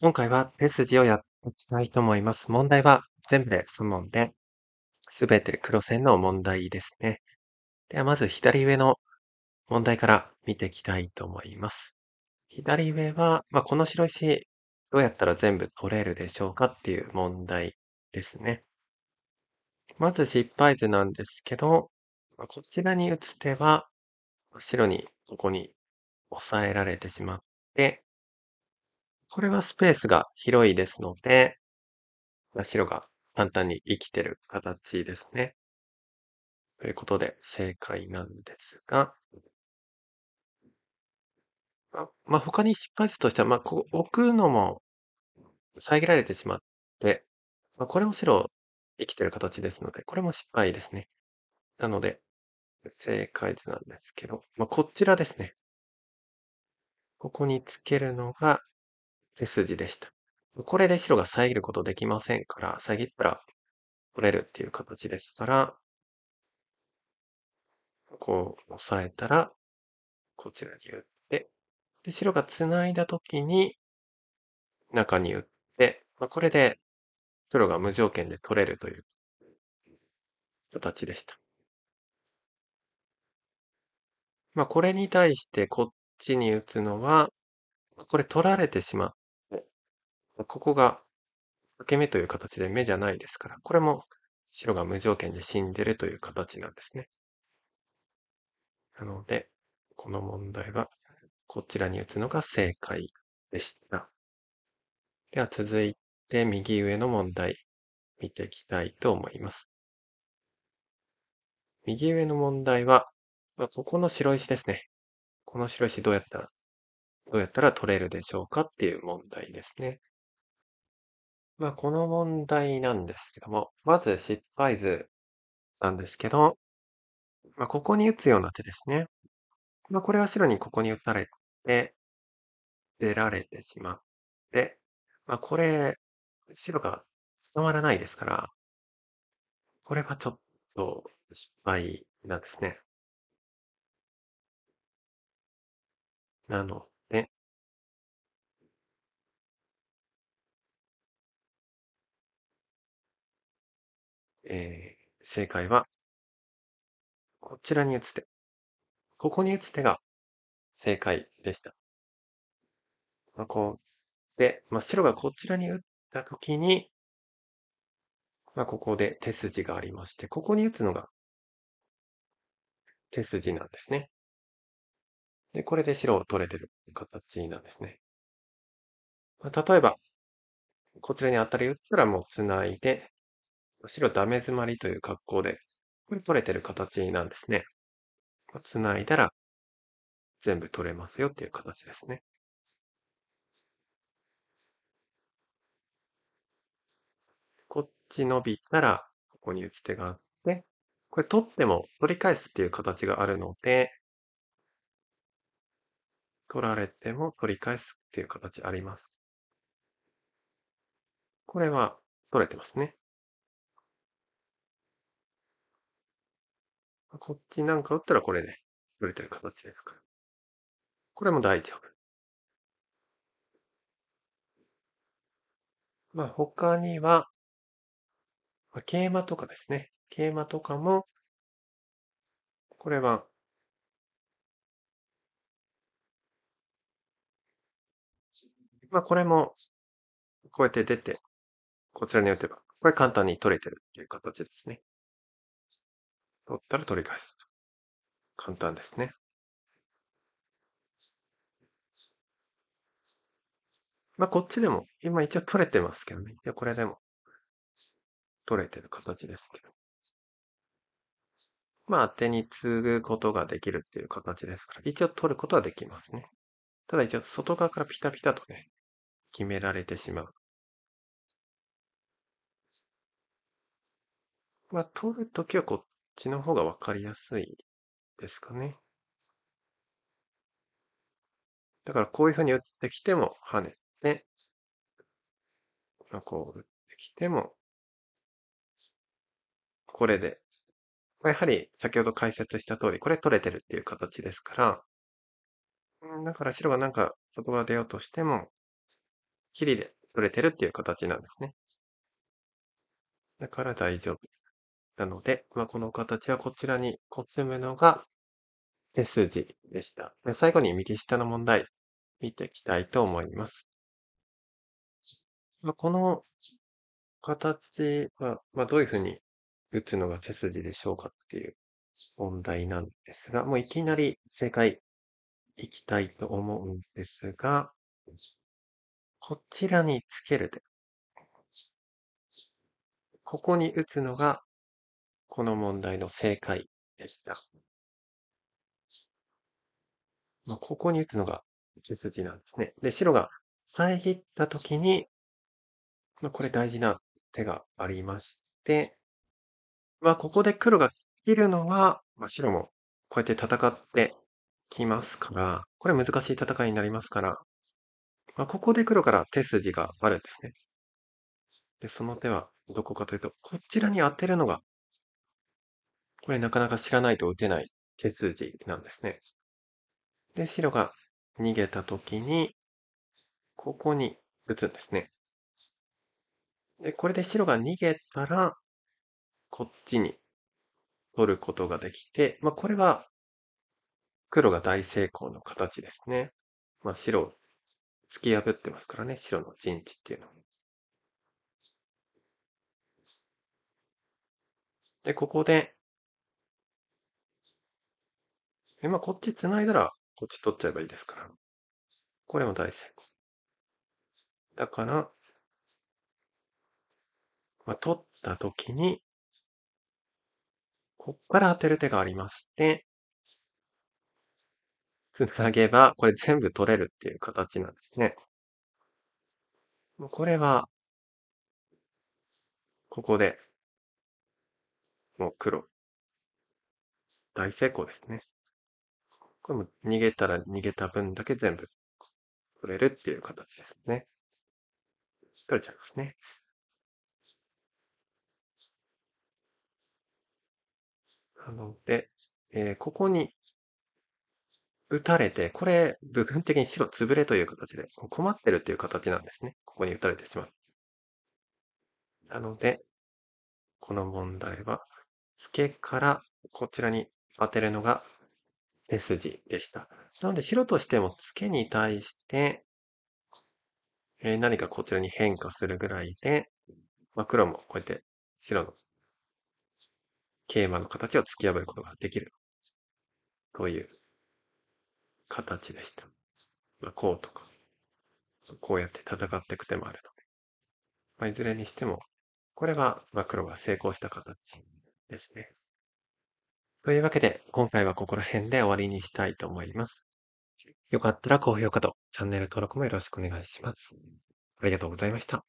今回は手筋をやっていきたいと思います。問題は全部で3問で、すべて黒線の問題ですね。ではまず左上の問題から見ていきたいと思います。左上は、まあ、この白石どうやったら全部取れるでしょうかっていう問題ですね。まず失敗図なんですけど、まあ、こちらに打つ手は白にここに抑えられてしまって、これはスペースが広いですので、白が簡単に生きてる形ですね。ということで、正解なんですが、まあ、他に失敗図としては、まあ、こ置くのも遮られてしまって、まあ、これも白生きてる形ですので、これも失敗ですね。なので、正解図なんですけど、まあ、こちらですね。ここにつけるのが手筋でした。これで白が遮ることできませんから、遮ったら取れるっていう形ですから、こう押さえたら、こちらに打って、で、白が繋いだ時に、中に打って、まあ、これで黒が無条件で取れるという形でした。まあ、これに対してこっちに打つのは、これ取られてしまっここが裂け目という形で目じゃないですから、これも白が無条件で死んでるという形なんですね。なので、この問題はこちらに打つのが正解でした。では続いて右上の問題見ていきたいと思います。右上の問題は、ここの白石ですね。この白石どうやったら、どうやったら取れるでしょうかっていう問題ですね。まあ、この問題なんですけども、まず失敗図なんですけど、まあ、ここに打つような手ですね。まあ、これは白にここに打たれて、出られてしまって、まあ、これ、白が捕まらないですから、これはちょっと失敗なんですね。なのえー、正解は、こちらに打つ手。ここに打つ手が正解でした。まあ、こう、で、まあ、白がこちらに打ったときに、まあ、ここで手筋がありまして、ここに打つのが手筋なんですね。で、これで白を取れてる形なんですね。まあ、例えば、こちらに当たり打ったらもう繋いで、白ダメ詰まりという格好で、これ取れてる形なんですね。繋いだら全部取れますよっていう形ですね。こっち伸びたら、ここに打つ手があって、これ取っても取り返すっていう形があるので、取られても取り返すっていう形あります。これは取れてますね。こっちなんか打ったらこれで、ね、取れてる形ですから。これも大丈夫。まあ他には、まあ、桂馬とかですね。桂馬とかも、これは、まあこれも、こうやって出て、こちらに打てば、これ簡単に取れてるっていう形ですね。取ったら取り返す簡単ですね。まあ、こっちでも、今一応取れてますけどね。一これでも、取れてる形ですけど。まあ、当てに継ぐことができるっていう形ですから、一応取ることはできますね。ただ一応、外側からピタピタとね、決められてしまう。まあ、取るときはこっちの方が分かりやすいですかね。だからこういうふうに打ってきても跳ねて、こう打ってきても、これで。やはり先ほど解説した通り、これ取れてるっていう形ですから、だから白がなんか外側出ようとしても、切りで取れてるっていう形なんですね。だから大丈夫。なので、まあ、この形はこちらにコツむのが手筋でした。で最後に右下の問題見ていきたいと思います。まあ、この形は、まあ、どういうふうに打つのが手筋でしょうかっていう問題なんですが、もういきなり正解いきたいと思うんですが、こちらにつけるここに打つのがこの問題の正解でした。まあ、ここに打つのが血筋なんですね。で、白が遮った時に、まあ、これ大事な手がありまして、まあ、ここで黒が切るのは、まあ、白もこうやって戦ってきますから、これ難しい戦いになりますから、まあ、ここで黒から手筋があるんですね。で、その手はどこかというと、こちらに当てるのがこれなかなか知らないと打てない手筋なんですね。で、白が逃げた時に、ここに打つんですね。で、これで白が逃げたら、こっちに取ることができて、まあ、これは黒が大成功の形ですね。まあ、白を突き破ってますからね、白の陣地っていうのは。で、ここでで、まあ、こっち繋いだら、こっち取っちゃえばいいですから。これも大成功。だから、まあ、取った時に、こっから当てる手がありまして、繋げば、これ全部取れるっていう形なんですね。これは、ここで、もう黒。大成功ですね。これも逃げたら逃げた分だけ全部取れるっていう形ですね。取れちゃいますね。なので、えー、ここに打たれて、これ部分的に白潰れという形で困ってるっていう形なんですね。ここに打たれてしまう。なので、この問題は、付けからこちらに当てるのが手筋でした。なので白としてもツケに対して、えー、何かこちらに変化するぐらいで、まあ、黒もこうやって白の桂馬の形を突き破ることができるという形でした。まあ、こうとか、こうやって戦っていく手もあるので、まあ、いずれにしても、これがまあ黒が成功した形ですね。というわけで、今回はここら辺で終わりにしたいと思います。よかったら高評価とチャンネル登録もよろしくお願いします。ありがとうございました。